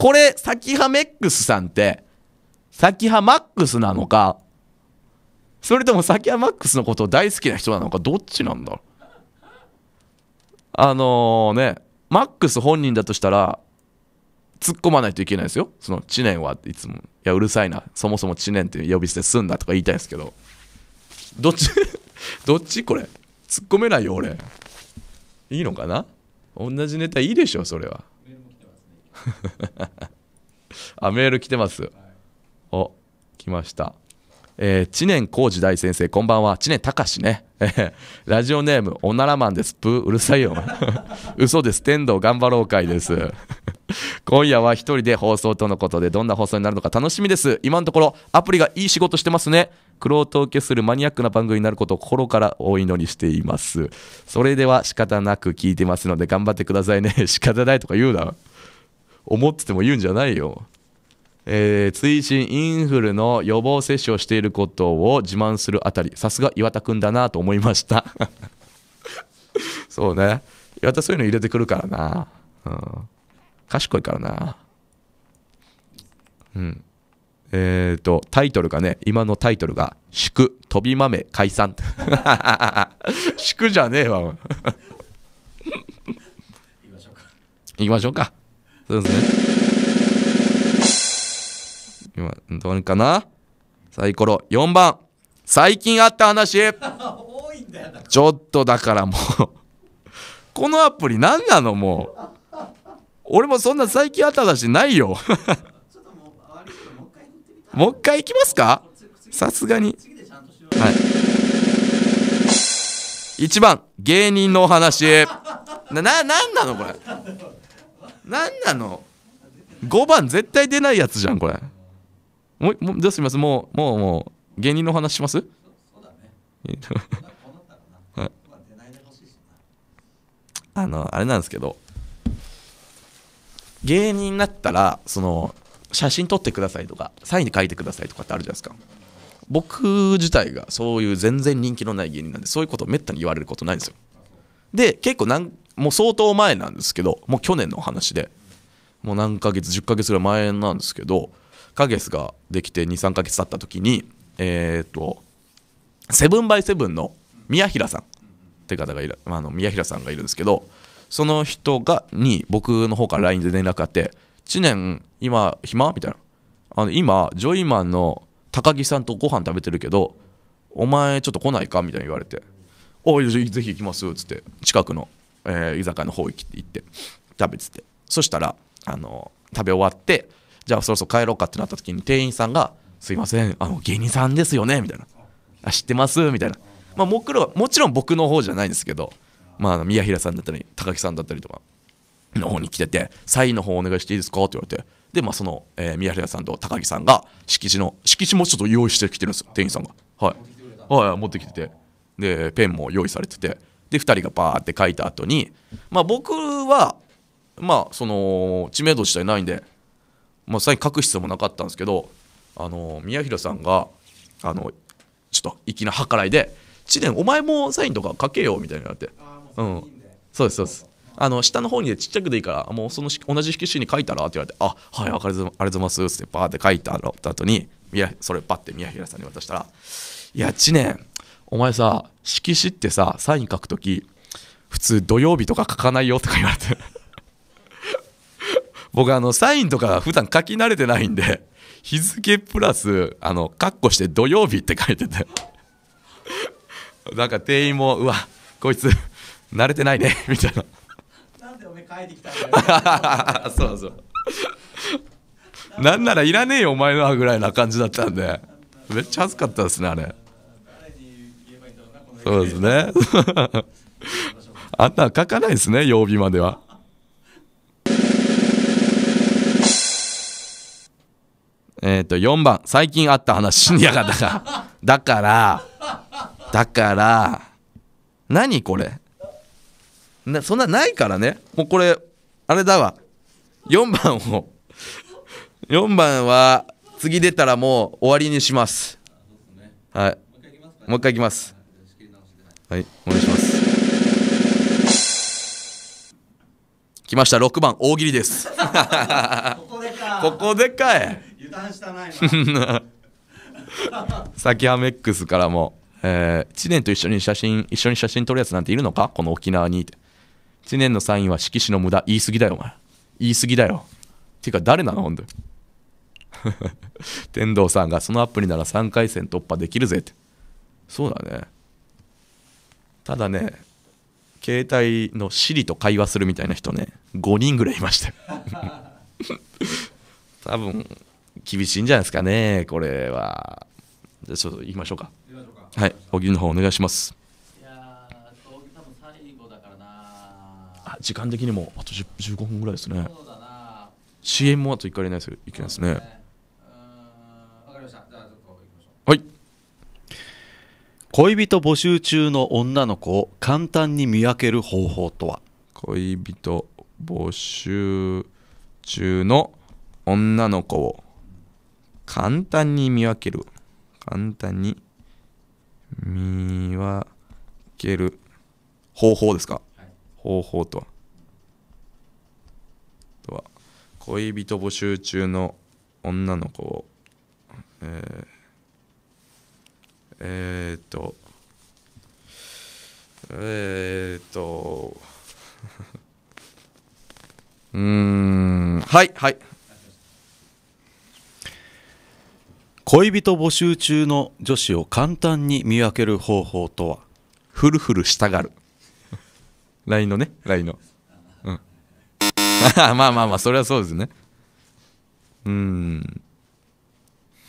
Speaker 1: これ、サキハメックスさんって、サキハマックスなのか、それともサキハマックスのことを大好きな人なのか、どっちなんだろう。あのね、マックス本人だとしたら、突っ込まないといけないですよ。その、知念はいつも、いや、うるさいな、そもそも知念って呼び捨てすんなとか言いたいんですけど、どっち <laughs> どっちこれ。突っ込めないよ、俺。いいのかな同じネタいいでしょ、それは。<laughs> あ、メール来てます。お、来ました。えー、知念浩二大先生、こんばんは。知念隆ね。<laughs> ラジオネーム、おならマンです。ぷうるさいよ。<laughs> 嘘です。天童頑張ろう会です。今夜は一人で放送とのことで、どんな放送になるのか楽しみです。今のところ、アプリがいい仕事してますね。苦労と受けするマニアックな番組になることを心からお祈りしています。それでは仕方なく聞いてますので、頑張ってくださいね。仕方ないとか言うな。思ってても言うんじゃないよ。えー、追伸インフルの予防接種をしていることを自慢するあたりさすが岩田くんだなと思いました <laughs> そうね岩田そういうの入れてくるからな、うん、賢いからなうんえっ、ー、とタイトルがね今のタイトルが「祝飛び豆解散」<laughs> 祝じゃねえわ行きましょうか行きましょうかね。今、どうかなサイコロ4番。最近あった話。<laughs> ちょっとだからもうこのアプリ何なのもう。俺もそんな最近あった話ないよもう一回いきますかさすがに。はい。1番、芸人のお話。な、な、なんなのこれ。何なの5番絶対出ないやつじゃんこれもうもうどうしますもうもうもう芸人の話します <laughs> あのあれなんですけど芸人になったらその写真撮ってくださいとかサインで書いてくださいとかってあるじゃないですか僕自体がそういう全然人気のない芸人なんでそういうことをめったに言われることないんですよで結構何もう相当前なんですけどもう去年の話でもう何ヶ月10ヶ月ぐらい前なんですけどカゲスができて23ヶ月経った時にえっ、とセブンバイセブンの宮平さんって方がいるあの宮平さんがいるんですけどその人がに僕の方から LINE で連絡あって「知念今暇?」みたいな「あの今ジョイマンの高木さんとご飯食べてるけどお前ちょっと来ないか?」みたいな言われて「おいぜひ行きます」っつって近くのえー、居酒屋の方行って食べててそしたらあの食べ終わってじゃあそろそろ帰ろうかってなった時に店員さんが「すいませんあの芸人さんですよね」みたいな「あ知ってます」みたいな、まあ、ももちろん僕の方じゃないんですけど、まあ、宮平さんだったり高木さんだったりとかの方に来てて「サインの方お願いしていいですか?」って言われてで、まあ、その、えー、宮平さんと高木さんが敷地の敷地もちょっと用意してきてるんですよ店員さんがはい、はい、持ってきててでペンも用意されててで2人がバーって書いた後にまあ僕はまあその知名度自体ないんでまあサイン書く必要もなかったんですけどあの宮平さんがあのちょっと粋な計らいで「知念お前もサインとか書けよ」みたいになって、うん、そうですそうですあの下の方にでちっちゃくでいいからもうその同じ色紙に書いたらって言われて「あはいありがとうございます」ってバーって書いた後にそれパッて宮平さんに渡したら「いや知念お前さ、色紙ってさ、サイン書くとき、普通土曜日とか書かないよとか言われて。<laughs> 僕あの、サインとか普段書き慣れてないんで、日付プラス、あの、カッコして土曜日って書いてて。なんか店員も、うわ、こいつ、慣れてないね、みたいな。なんでお前帰ってきたんだよ。<laughs> そうそう。なんならいらねえよ、お前のはぐらいな感じだったんで。めっちゃ熱かったですね、あれ。そうですね <laughs> あんな書かないですね曜日まではえっ、と4番最近あった話しにやがったか <laughs> だからだから何これなそんなないからねもうこれあれだわ4番を4番は次出たらもう終わりにしますはいもう一回いきますはいお願いします来ました6番大喜利ですここでかここでかい油断したな先ハメックスからも、えー、知念と一緒に写真一緒に写真撮るやつなんているのかこの沖縄にって知念のサインは色紙の無駄言い過ぎだよお前言い過ぎだよていうか誰なの本当に <laughs> 天童さんがそのアプリなら3回戦突破できるぜってそうだねただね携帯の Siri と会話するみたいな人ね5人ぐらいいましたよ <laughs> 多分厳しいんじゃないですかねこれはじゃあちょっと行きましょうかはいおぎの方お願いしますいや多分最後だからな時間的にもあと15分ぐらいですね CM もあと1回入れないですいけないですね恋人募集中の女の子を簡単に見分ける方法とは恋人募集中の女の子を簡単に見分ける簡単に見分ける方法ですか、はい、方法とはとは恋人募集中の女の子を、えーえー、っとえー、っと <laughs> うんはいはい恋人募集中の女子を簡単に見分ける方法とはふるふるしたがる LINE のね LINE のうん <laughs> まあまあまあそれはそうですねうん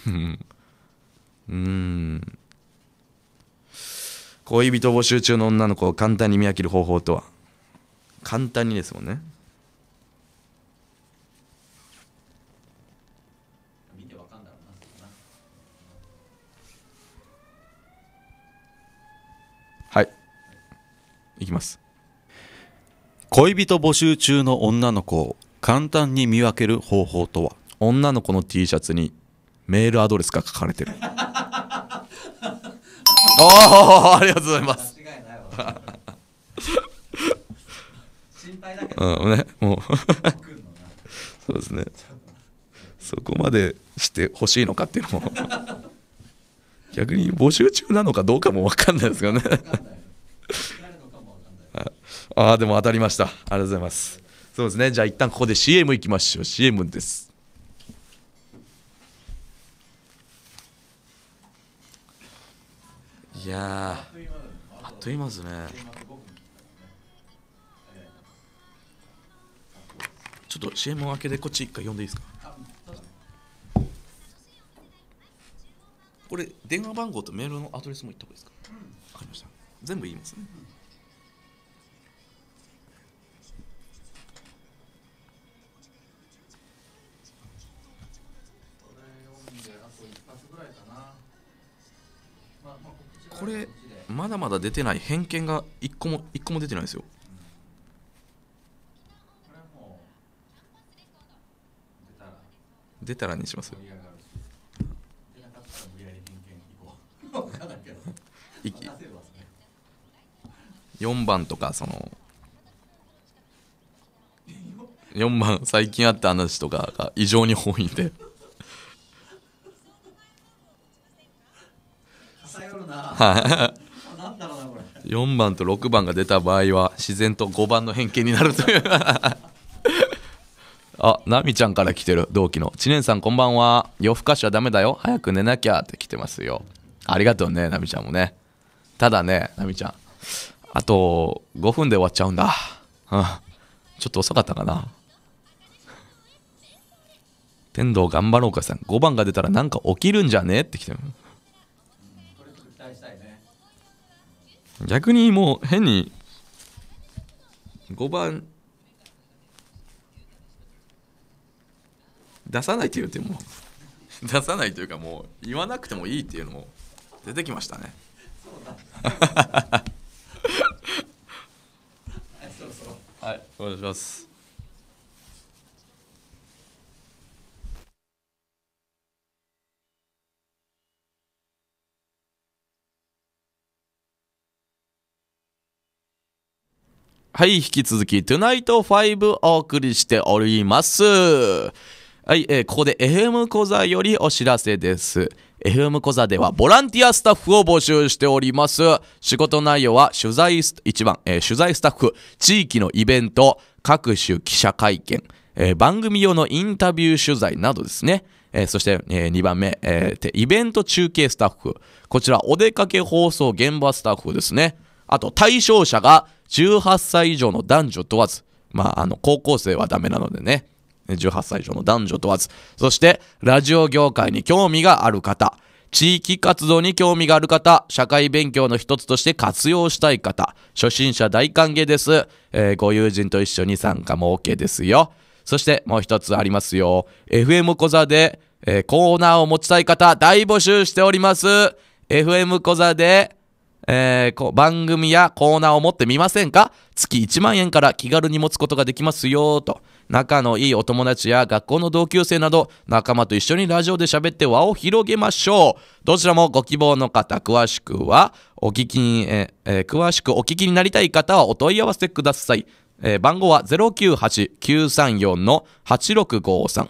Speaker 1: うん恋人募集中の女の子を簡単に見分ける方法とは簡単にですもんねはいいきます恋人募集中の女の子を簡単に見分ける方法とは女の子の T シャツにメールアドレスが書かれてるああありがとうございます心配だけどうんねもうそうですねそこまでしてほしいのかっていうのも逆に募集中なのかどうかも分かんないですけどねああでも当たりましたありがとうございますそうですねじゃあ一旦ここで CM いきましょう CM ですいやあっという間ですねちょっと CM 開けでこっち一回呼んでいいですかこれ電話番号とメールのアドレスも言った方がいいですか、分かりました全部言いますね、これまだまだ出てない偏見が一個も一個も出てないですよ出たらにします4番とかその4番最近あった話とかが異常に多いんではな4番と6番が出た場合は自然と5番の偏見になるという <laughs> あ、ナミちゃんから来てる同期の。知念さんこんばんは。夜更かしはダメだよ。早く寝なきゃって来てますよ。ありがとうね、ナミちゃんもね。ただね、ナミちゃん。あと5分で終わっちゃうんだ。うん。ちょっと遅かったかな。天童頑張ろうかさん5番が出たらなんか起きるんじゃねって来てる逆にもう変に5番出さないというても <laughs> 出さないというかもう言わなくてもいいっていうのも出てきましたね。はい、お願いします。はい、引き続き、トゥナイト5お送りしております。はい、えー、ここで FM 小座よりお知らせです。FM 小座ではボランティアスタッフを募集しております。仕事内容は取材、1番、えー、取材スタッフ、地域のイベント、各種記者会見、えー、番組用のインタビュー取材などですね。えー、そして、えー、2番目、えー、イベント中継スタッフ。こちら、お出かけ放送現場スタッフですね。あと、対象者が18歳以上の男女問わず、まあ、あの、高校生はダメなのでね、18歳以上の男女問わず、そして、ラジオ業界に興味がある方、地域活動に興味がある方、社会勉強の一つとして活用したい方、初心者大歓迎です。えー、ご友人と一緒に参加も OK ですよ。そしてもう一つありますよ。FM 小座で、えー、コーナーを持ちたい方、大募集しております。FM 小座で、えー、番組やコーナーを持ってみませんか月1万円から気軽に持つことができますよと仲のいいお友達や学校の同級生など仲間と一緒にラジオで喋って輪を広げましょうどちらもご希望の方詳しくはお聞きに、えー、詳しくお聞きになりたい方はお問い合わせください、えー、番号は098-934-8653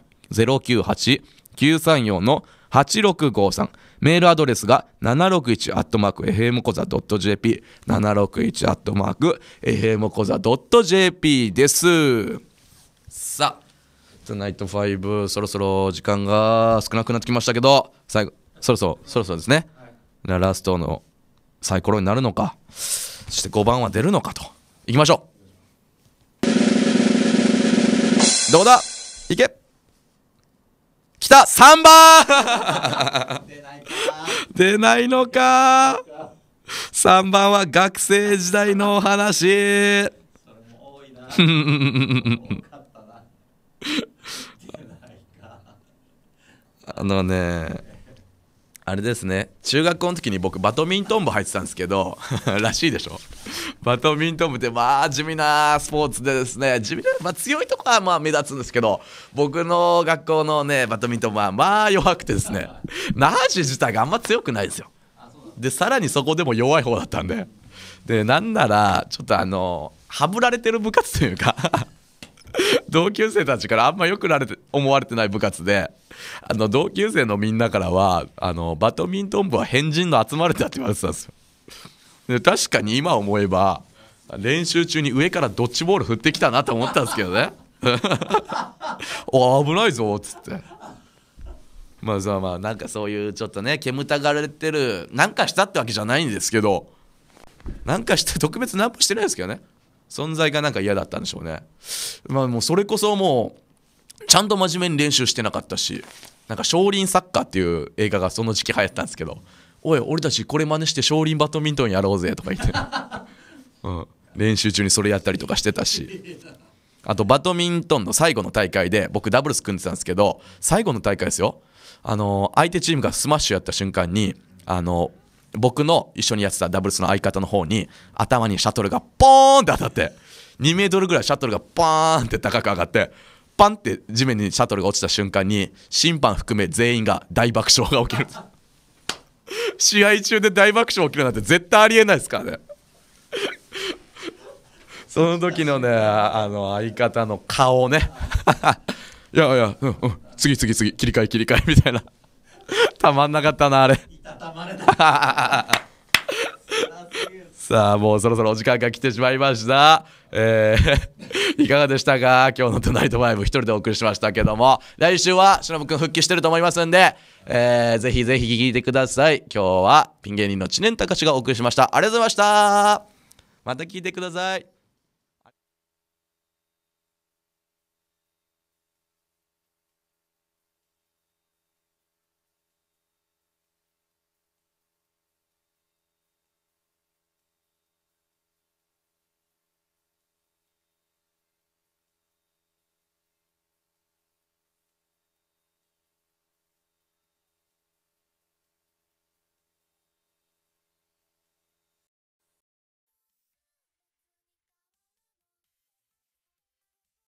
Speaker 1: 098-934-8653 8653メールアドレスが 761-fmkoza.jp 761-fmkoza.jp ですさあ「ザナイトファイブそろそろ時間が少なくなってきましたけど最後そろそろそろそろですね、はい、ラストのサイコロになるのかそして5番は出るのかといきましょうどうだいけ来た !3 番 <laughs> 出ないのか3番は学生時代のお話 <laughs> あのねあれですね中学校の時に僕バドミントン部入ってたんですけど <laughs> らしいでしょバドミントン部ってまあ地味なスポーツでですね地味な、まあ、強いとこはまあ目立つんですけど僕の学校のねバドミントン部はまあ弱くてですね那覇市自体があんま強くないですよでさらにそこでも弱い方だったんででなんならちょっとあのはぶられてる部活というか <laughs> 同級生たちからあんまよくられて思われてない部活であの同級生のみんなからはあのバドミントン部は変人の集まれたって言われてたんですよで確かに今思えば練習中に上からドッジボール振ってきたなと思ったんですけどね <laughs> お危ないぞっつってまあさまあなんかそういうちょっとね煙たがれてるなんかしたってわけじゃないんですけどなんかして特別何もしてないですけどね存在がなんか嫌だったんでしょうね。まあもうそれこそもう、ちゃんと真面目に練習してなかったし、なんか少林サッカーっていう映画がその時期流行ったんですけど、おい、俺たちこれ真似して少林バドミントンやろうぜとか言って、<laughs> うん、練習中にそれやったりとかしてたし。あとバドミントンの最後の大会で僕ダブルス組んでたんですけど最後の大会ですよあの相手チームがスマッシュやった瞬間にあの僕の一緒にやってたダブルスの相方の方に頭にシャトルがポーンって当たって2メートルぐらいシャトルがパーンって高く上がってパンって地面にシャトルが落ちた瞬間に審判含め全員が大爆笑が起きる試合中で大爆笑起きるなんて絶対ありえないですからねその時のねあの相方の顔ねいやいや、うんうん、次次次切り替え切り替えみたいな。<laughs> たまんなかったなあれ <laughs> さあもうそろそろお時間が来てしまいました、えー、<laughs> いかがでしたか今日の「トナイトバイブ」一人でお送りしましたけども来週はしのぶくん復帰してると思いますんで、えー、ぜひぜひ聴いてください今日はピン芸人の知念隆がお送りしましたありがとうございましたまた聞いてください